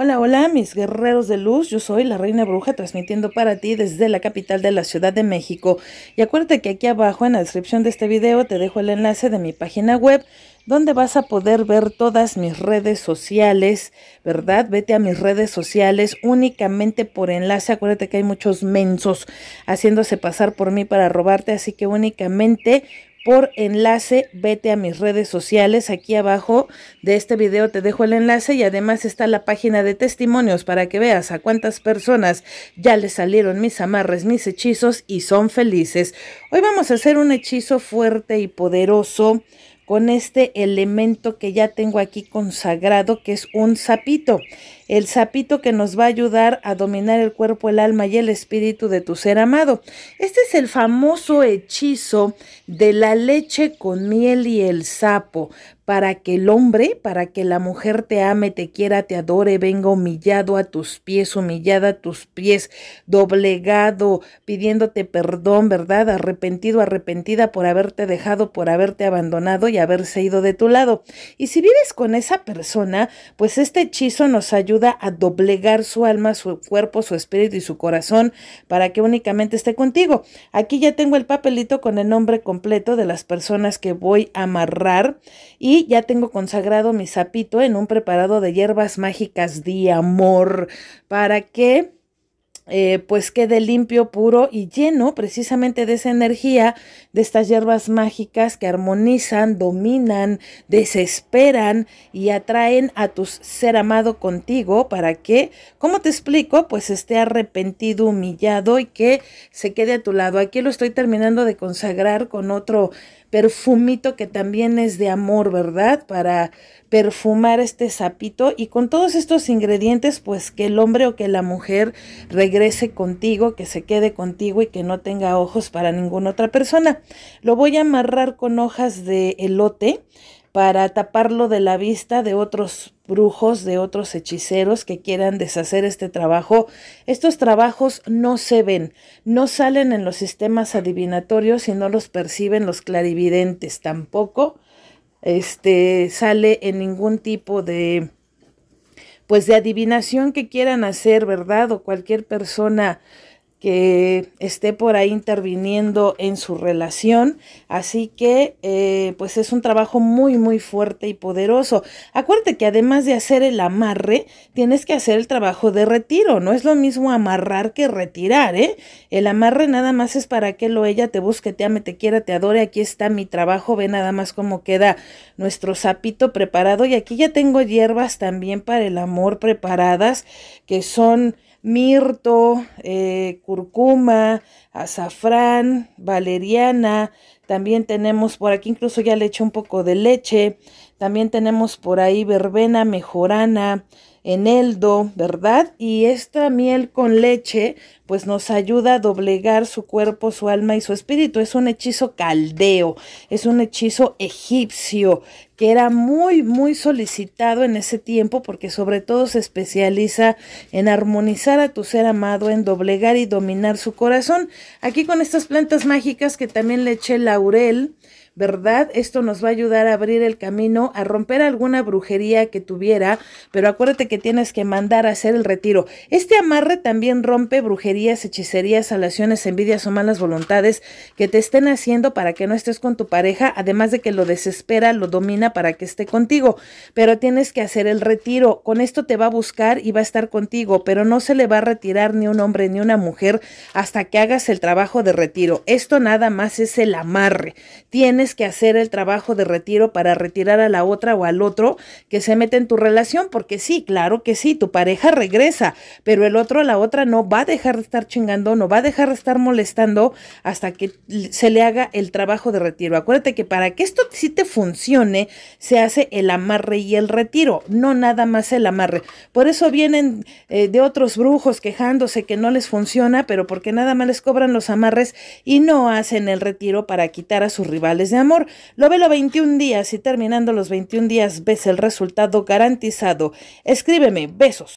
Hola, hola, mis guerreros de luz. Yo soy la Reina Bruja transmitiendo para ti desde la capital de la Ciudad de México. Y acuérdate que aquí abajo en la descripción de este video te dejo el enlace de mi página web donde vas a poder ver todas mis redes sociales, ¿verdad? Vete a mis redes sociales únicamente por enlace. Acuérdate que hay muchos mensos haciéndose pasar por mí para robarte, así que únicamente por enlace, vete a mis redes sociales. Aquí abajo de este video te dejo el enlace y además está la página de testimonios para que veas a cuántas personas ya les salieron mis amarres, mis hechizos y son felices. Hoy vamos a hacer un hechizo fuerte y poderoso con este elemento que ya tengo aquí consagrado que es un sapito el sapito que nos va a ayudar a dominar el cuerpo, el alma y el espíritu de tu ser amado. Este es el famoso hechizo de la leche con miel y el sapo, para que el hombre, para que la mujer te ame, te quiera, te adore, venga humillado a tus pies, humillada a tus pies, doblegado, pidiéndote perdón, ¿verdad? Arrepentido, arrepentida por haberte dejado, por haberte abandonado y haberse ido de tu lado. Y si vives con esa persona, pues este hechizo nos ayuda a doblegar su alma, su cuerpo, su espíritu y su corazón para que únicamente esté contigo. Aquí ya tengo el papelito con el nombre completo de las personas que voy a amarrar y ya tengo consagrado mi sapito en un preparado de hierbas mágicas de amor para que eh, pues quede limpio, puro y lleno precisamente de esa energía, de estas hierbas mágicas que armonizan, dominan, desesperan y atraen a tu ser amado contigo para que, como te explico, pues esté arrepentido, humillado y que se quede a tu lado. Aquí lo estoy terminando de consagrar con otro perfumito que también es de amor, ¿verdad? Para perfumar este sapito y con todos estos ingredientes, pues que el hombre o que la mujer regrese contigo, que se quede contigo y que no tenga ojos para ninguna otra persona. Lo voy a amarrar con hojas de elote para taparlo de la vista de otros brujos, de otros hechiceros que quieran deshacer este trabajo. Estos trabajos no se ven, no salen en los sistemas adivinatorios y no los perciben los clarividentes tampoco. Este sale en ningún tipo de pues de adivinación que quieran hacer, ¿verdad? O cualquier persona que esté por ahí interviniendo en su relación. Así que, eh, pues es un trabajo muy, muy fuerte y poderoso. Acuérdate que además de hacer el amarre, tienes que hacer el trabajo de retiro. No es lo mismo amarrar que retirar, ¿eh? El amarre nada más es para que lo ella te busque, te ame, te quiera, te adore. Aquí está mi trabajo. Ve nada más cómo queda nuestro sapito preparado. Y aquí ya tengo hierbas también para el amor preparadas, que son mirto, eh, curcuma, azafrán, valeriana, también tenemos por aquí, incluso ya le eché un poco de leche, también tenemos por ahí verbena, mejorana, eneldo, ¿verdad? Y esta miel con leche pues nos ayuda a doblegar su cuerpo, su alma y su espíritu. Es un hechizo caldeo, es un hechizo egipcio que era muy, muy solicitado en ese tiempo porque sobre todo se especializa en armonizar a tu ser amado, en doblegar y dominar su corazón. Aquí con estas plantas mágicas que también le eché laurel, ¿verdad? Esto nos va a ayudar a abrir el camino, a romper alguna brujería que tuviera, pero acuérdate que tienes que mandar a hacer el retiro. Este amarre también rompe brujerías, hechicerías, salaciones, envidias o malas voluntades que te estén haciendo para que no estés con tu pareja, además de que lo desespera, lo domina para que esté contigo, pero tienes que hacer el retiro. Con esto te va a buscar y va a estar contigo, pero no se le va a retirar ni un hombre ni una mujer hasta que hagas el trabajo de retiro. Esto nada más es el amarre. Tienes que hacer el trabajo de retiro para retirar a la otra o al otro que se mete en tu relación, porque sí, claro que sí, tu pareja regresa, pero el otro, la otra no va a dejar de estar chingando, no va a dejar de estar molestando hasta que se le haga el trabajo de retiro. Acuérdate que para que esto sí te funcione, se hace el amarre y el retiro, no nada más el amarre. Por eso vienen eh, de otros brujos quejándose que no les funciona, pero porque nada más les cobran los amarres y no hacen el retiro para quitar a sus rivales de amor. Lo velo 21 días y terminando los 21 días ves el resultado garantizado. Escríbeme, besos.